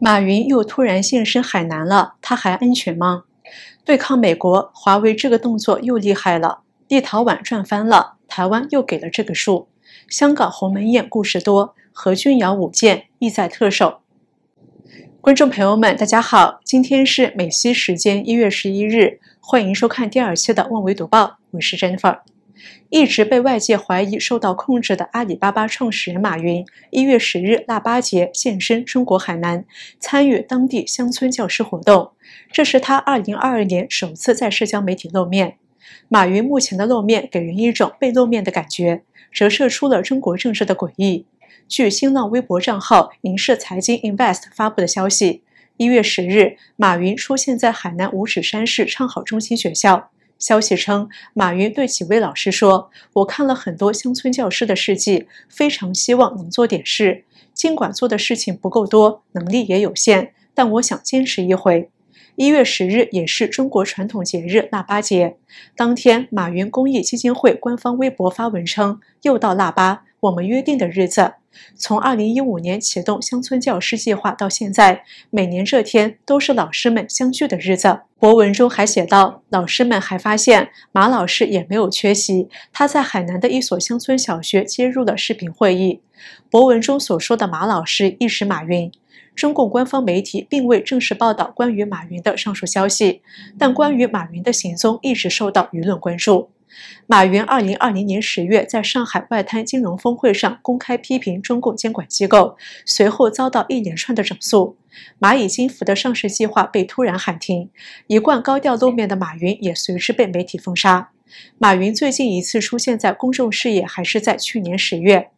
马云又突然现身海南了，他还安全吗？对抗美国，华为这个动作又厉害了，立陶宛赚翻了，台湾又给了这个数，香港鸿门宴故事多，何君尧舞剑，意在特首。观众朋友们，大家好！今天是美西时间一月十一日，欢迎收看第二期的《万维读报》，我是 Jennifer。一直被外界怀疑受到控制的阿里巴巴创始人马云，一月十日腊八节现身中国海南，参与当地乡村教师活动。这是他二零二二年首次在社交媒体露面。马云目前的露面给人一种被露面的感觉，折射出了中国政治的诡异。据新浪微博账号“银社财经 Invest” 发布的消息，一月十日，马云出现在海南五指山市昌好中心学校。消息称，马云对几位老师说：“我看了很多乡村教师的事迹，非常希望能做点事。尽管做的事情不够多，能力也有限，但我想坚持一回。”一月十日也是中国传统节日腊八节。当天，马云公益基金会官方微博发文称：“又到腊八，我们约定的日子。从二零一五年启动乡村教师计划到现在，每年这天都是老师们相聚的日子。”博文中还写道：“老师们还发现，马老师也没有缺席，他在海南的一所乡村小学接入了视频会议。”博文中所说的马老师，亦是马云。中共官方媒体并未正式报道关于马云的上述消息，但关于马云的行踪一直受到舆论关注。马云2020年10月在上海外滩金融峰会上公开批评中共监管机构，随后遭到一连串的整肃。蚂蚁金服的上市计划被突然喊停，一贯高调露面的马云也随之被媒体封杀。马云最近一次出现在公众视野，还是在去年十月。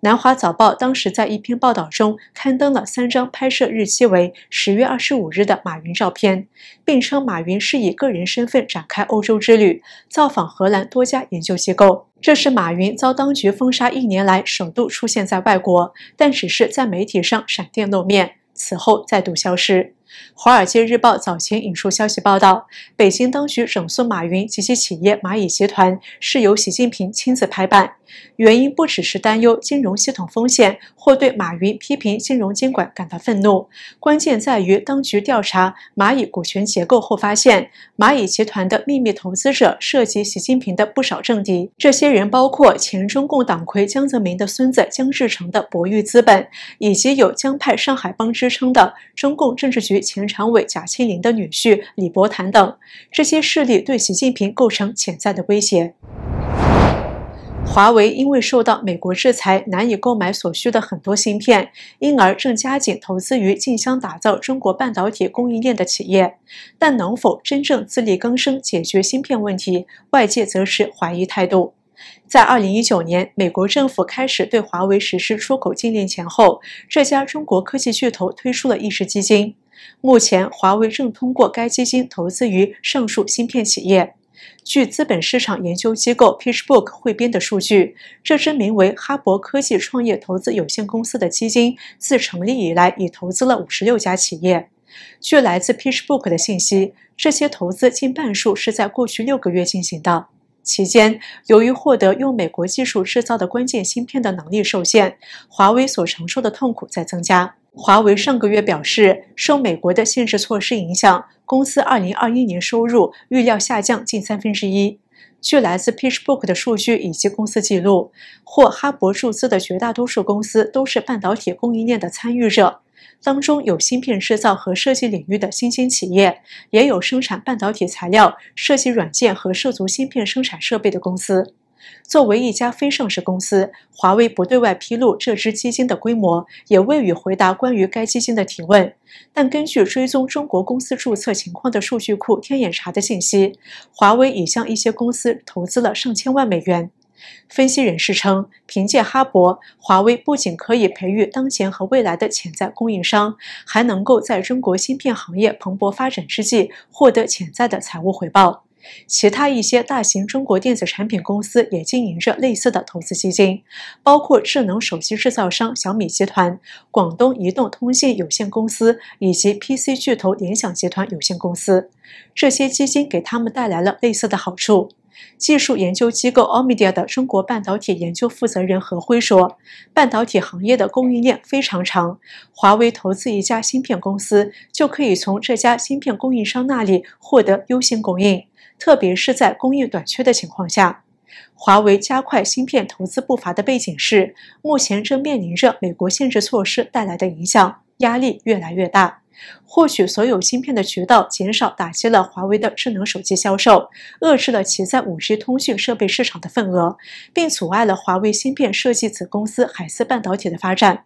南华早报当时在一篇报道中刊登了三张拍摄日期为十月二十五日的马云照片，并称马云是以个人身份展开欧洲之旅，造访荷兰多家研究机构。这是马云遭当局封杀一年来，首度出现在外国，但只是在媒体上闪电露面，此后再度消失。《华尔街日报》早前引述消息报道，北京当局整肃马云及其企业蚂蚁集团，是由习近平亲自拍板。原因不只是担忧金融系统风险，或对马云批评金融监管感到愤怒，关键在于当局调查蚂蚁股权结构后发现，蚂蚁集团的秘密投资者涉及习近平的不少政敌。这些人包括前中共党魁江泽民的孙子江志成的博裕资本，以及有“江派上海帮”之称的中共政治局。前常委贾庆林的女婿李伯谈等这些势力对习近平构成潜在的威胁。华为因为受到美国制裁，难以购买所需的很多芯片，因而正加紧投资于竞相打造中国半导体供应链的企业。但能否真正自力更生解决芯片问题，外界则是怀疑态度。在二零一九年，美国政府开始对华为实施出口禁令前后，这家中国科技巨头推出了一识基金。目前，华为正通过该基金投资于上述芯片企业。据资本市场研究机构 PitchBook 汇编的数据，这支名为“哈勃科技创业投资有限公司”的基金自成立以来，已投资了56家企业。据来自 PitchBook 的信息，这些投资近半数是在过去六个月进行的。期间，由于获得用美国技术制造的关键芯片的能力受限，华为所承受的痛苦在增加。华为上个月表示，受美国的限制措施影响，公司2021年收入预料下降近三分之一。据来自 PitchBook 的数据以及公司记录，获哈勃注资的绝大多数公司都是半导体供应链的参与者。当中有芯片制造和设计领域的新兴企业，也有生产半导体材料、设计软件和涉足芯片生产设备的公司。作为一家非上市公司，华为不对外披露这支基金的规模，也未予回答关于该基金的提问。但根据追踪中国公司注册情况的数据库“天眼查”的信息，华为已向一些公司投资了上千万美元。分析人士称，凭借哈勃，华为不仅可以培育当前和未来的潜在供应商，还能够在中国芯片行业蓬勃发展之际获得潜在的财务回报。其他一些大型中国电子产品公司也经营着类似的投资基金，包括智能手机制造商小米集团、广东移动通信有限公司以及 PC 巨头联想集团有限公司。这些基金给他们带来了类似的好处。技术研究机构 Omidia 的中国半导体研究负责人何辉说：“半导体行业的供应链非常长，华为投资一家芯片公司，就可以从这家芯片供应商那里获得优先供应，特别是在供应短缺的情况下。华为加快芯片投资步伐的背景是，目前正面临着美国限制措施带来的影响，压力越来越大。”获取所有芯片的渠道减少，打击了华为的智能手机销售，遏制了其在 5G 通讯设备市场的份额，并阻碍了华为芯片设计子公司海思半导体的发展。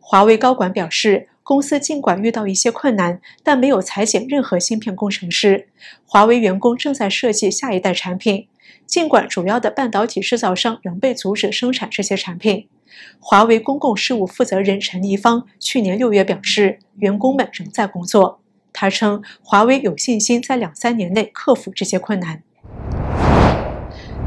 华为高管表示，公司尽管遇到一些困难，但没有裁减任何芯片工程师。华为员工正在设计下一代产品，尽管主要的半导体制造商仍被阻止生产这些产品。华为公共事务负责人陈立芳去年六月表示，员工们仍在工作。他称，华为有信心在两三年内克服这些困难。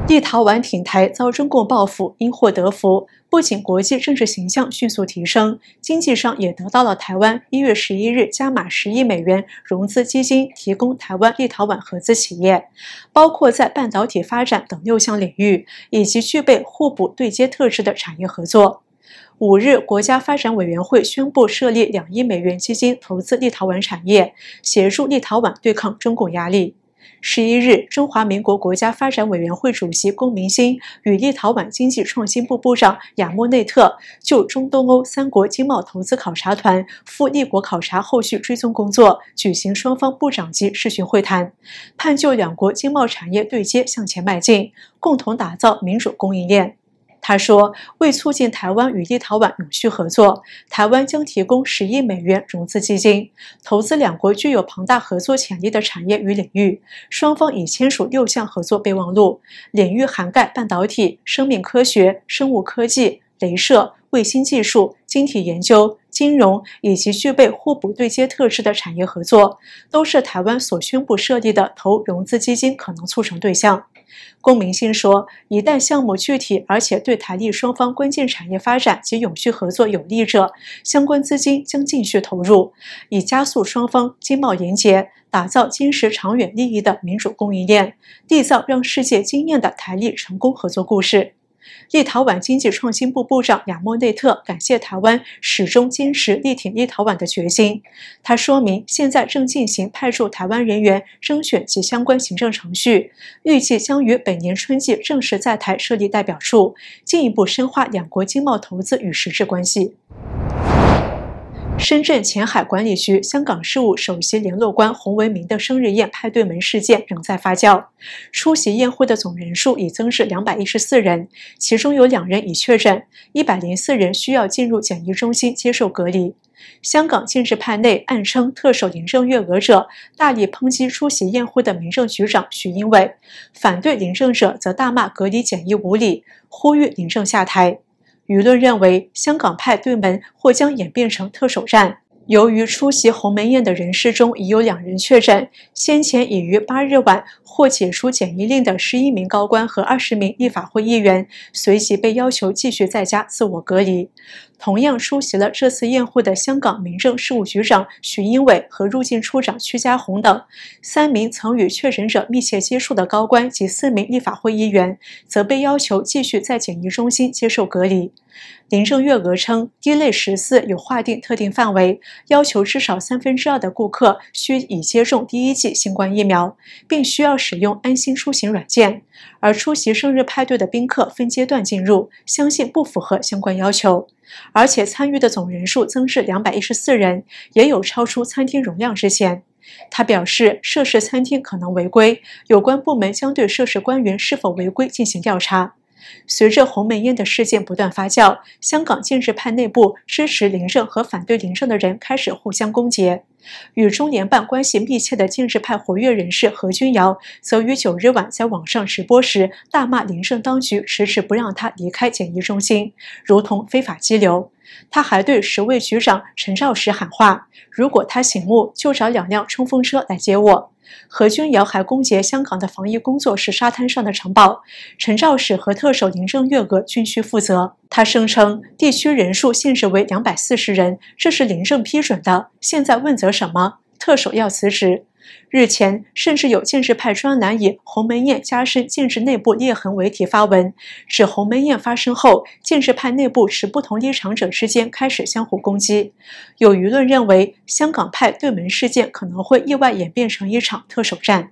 立陶宛挺台遭中共报复，因祸得福，不仅国际政治形象迅速提升，经济上也得到了台湾。一月十一日，加码十亿美元融资基金，提供台湾立陶宛合资企业，包括在半导体发展等六项领域，以及具备互补对接特质的产业合作。五日，国家发展委员会宣布设立两亿美元基金，投资立陶宛产业，协助立陶宛对抗中共压力。十一日，中华民国国家发展委员会主席龚明鑫与立陶宛经济创新部部长亚莫内特就中东欧三国经贸投资考察团赴立国考察后续追踪工作举行双方部长级视讯会谈，盼就两国经贸产业对接向前迈进，共同打造民主供应链。他说，为促进台湾与立陶宛永续合作，台湾将提供十亿美元融资基金，投资两国具有庞大合作潜力的产业与领域。双方已签署六项合作备忘录，领域涵盖半导体、生命科学、生物科技、镭射、卫星技术、晶体研究、金融以及具备互补对接特质的产业合作，都是台湾所宣布设立的投融资基金可能促成对象。公明信说，一旦项目具体，而且对台、立双方关键产业发展及永续合作有利者，相关资金将继续投入，以加速双方经贸连结，打造坚实长远利益的民主供应链，缔造让世界惊艳的台、立成功合作故事。立陶宛经济创新部部长亚莫内特感谢台湾始终坚持力挺立陶宛的决心。他说明，现在正进行派驻台湾人员征选及相关行政程序，预计将于本年春季正式在台设立代表处，进一步深化两国经贸投资与实质关系。深圳前海管理局香港事务首席联络官洪为民的生日宴派对门事件仍在发酵。出席宴会的总人数已增至两百一十四人，其中有两人已确认，一百零四人需要进入检疫中心接受隔离。香港建制派内暗称特首林郑月娥者，大力抨击出席宴会的民政局长徐英伟；反对林郑者则大骂隔离检疫无理，呼吁林郑下台。舆论认为，香港派对门或将演变成特首战。由于出席鸿门宴的人士中已有两人确诊，先前已于八日晚。获解除检疫令的十一名高官和二十名立法会议员，随即被要求继续在家自我隔离。同样出席了这次宴会的香港民政事务局长许英伟和入境处长屈家红等三名曾与确诊者密切接触的高官及四名立法会议员，则被要求继续在检疫中心接受隔离。林郑月娥称，D 类十四有划定特定范围，要求至少三分之二的顾客需已接种第一剂新冠疫苗，并需要。使用安心出行软件，而出席生日派对的宾客分阶段进入，相信不符合相关要求。而且参与的总人数增至两百一十四人，也有超出餐厅容量之嫌。他表示，涉事餐厅可能违规，有关部门将对涉事官员是否违规进行调查。随着鸿门宴的事件不断发酵，香港建制派内部支持林郑和反对林郑的人开始互相攻讦。与中联办关系密切的建制派活跃人士何君尧，则于九日晚在网上直播时大骂林郑当局迟迟不让他离开检疫中心，如同非法羁留。他还对十位局长陈肇始喊话：“如果他醒悟，就找两辆冲锋车来接我。”何君尧还攻击香港的防疫工作是沙滩上的城堡，陈肇始和特首林郑月娥均需负责。他声称，地区人数限制为两百四十人，这是林政批准的。现在问责什么？特首要辞职？日前，甚至有建制派专栏以《鸿门宴加深建制内部裂痕》为题发文，指鸿门宴发生后，建制派内部持不同立场者之间开始相互攻击。有舆论认为，香港派对门事件可能会意外演变成一场特首战。